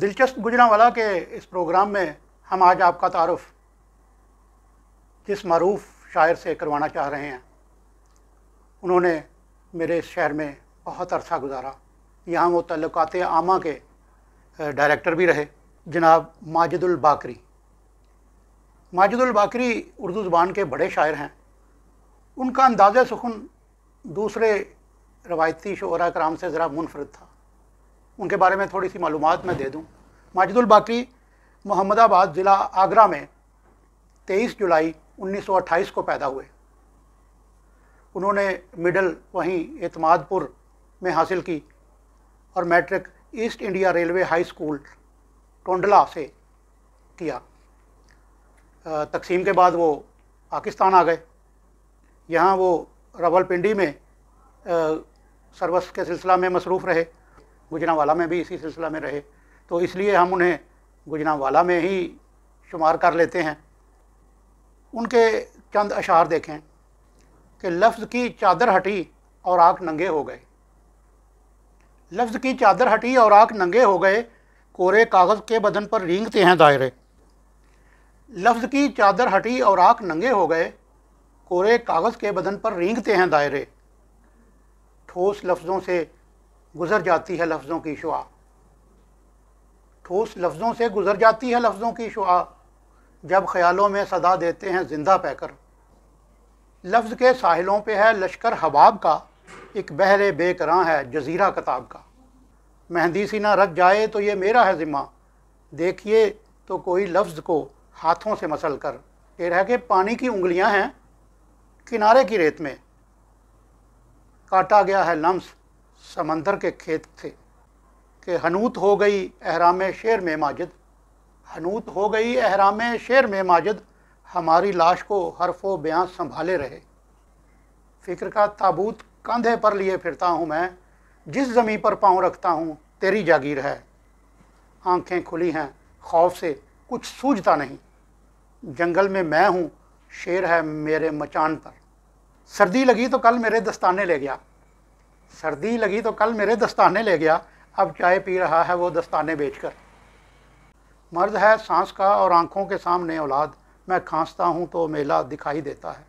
दिलचस्प गुजरावाला के इस प्रोग्राम में हम आज आपका तारफ़ जिस मरूफ शायर से करवाना चाह रहे हैं उन्होंने मेरे इस शहर में बहुत अरसा गुजारा यहाँ वो तल्लक़ात आमा के डायरेक्टर भी रहे जनाब माजिदुल बाकरी माजिदुल बाकरी उर्दू ज़बान के बड़े शायर हैं उनका अंदाज़ सुखन दूसरे रवायती शरा कराम से ज़रा मुनफरद था उनके बारे में थोड़ी सी मालूम मैं दे दूँ माजिदुल बाकी मोहम्मदाबाद ज़िला आगरा में 23 जुलाई 1928 को पैदा हुए उन्होंने मिडल वहीं एतमादपुर में हासिल की और matric East India Railway High School Tundla से किया तकसीम के बाद वो पाकिस्तान आ गए यहाँ वो रवलपिंडी में सर्वस के सिलसिला में मसरूफ़ रहे गुजरावाला में भी इसी सिलसिला में रहे तो इसलिए हम उन्हें गुजरावाला में ही शुमार कर लेते हैं उनके चंद अशार देखें कि लफ्ज़ की चादर हटी और आँख नंगे हो गए लफ्ज़ की चादर हटी और आँख नंगे हो गए कोरे कागज़ के बदन पर रींगते हैं दायरे लफ्ज़ की चादर हटी और आँख नंगे हो गए कोरे कागज़ के बदन पर रींगते हैं दायरे ठोस लफ्ज़ों से गुजर जाती है लफ्ज़ों की शुआ ठोस लफ्ज़ों से गुजर जाती है लफ्ज़ों की शुआ जब ख्यालों में सदा देते हैं जिंदा पैकर लफ्ज़ के साहिलों पे है लश्कर हबाब का एक बहरे बेकरां है जजीरा कताब का मेहंदी सीना रख जाए तो ये मेरा है ज़िम्मा देखिए तो कोई लफ्ज़ को हाथों से मसल कर ये रह के पानी की उंगलियां हैं किनारे की रेत में काटा गया है लम्स समंदर के खेत थे कि हनूत हो गई अहराम शेर में माजिद हनूत हो गई अहराम शेर में माजिद हमारी लाश को हरफो बयां संभाले रहे फ़िक्र का ताबूत कंधे पर लिए फिरता हूँ मैं जिस ज़मीं पर पाँव रखता हूँ तेरी जागीर है आंखें खुली हैं खौफ से कुछ सूझता नहीं जंगल में मैं हूँ शेर है मेरे मचान पर सर्दी लगी तो कल मेरे दस्ताने ले गया सर्दी लगी तो कल मेरे दस्ताने ले गया अब चाय पी रहा है वो दस्ताने बेचकर मर्द है सांस का और आंखों के सामने औलाद मैं खांसता हूँ तो मेला दिखाई देता है